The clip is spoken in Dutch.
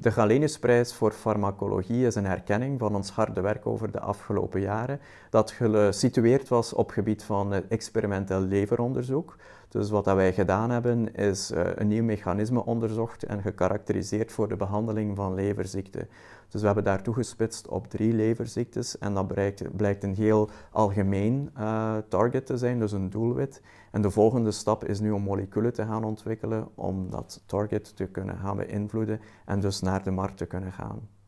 De Galeniusprijs voor farmacologie is een herkenning van ons harde werk over de afgelopen jaren, dat gesitueerd was op gebied van eh, experimenteel leveronderzoek. Dus wat dat wij gedaan hebben, is eh, een nieuw mechanisme onderzocht en gekarakteriseerd voor de behandeling van leverziekten. Dus we hebben daar toegespitst op drie leverziektes en dat blijkt, een heel algemeen eh, target te zijn, dus een doelwit. En de volgende stap is nu om moleculen te gaan ontwikkelen om dat target te kunnen gaan beïnvloeden en dus naar naar de markt te kunnen gaan.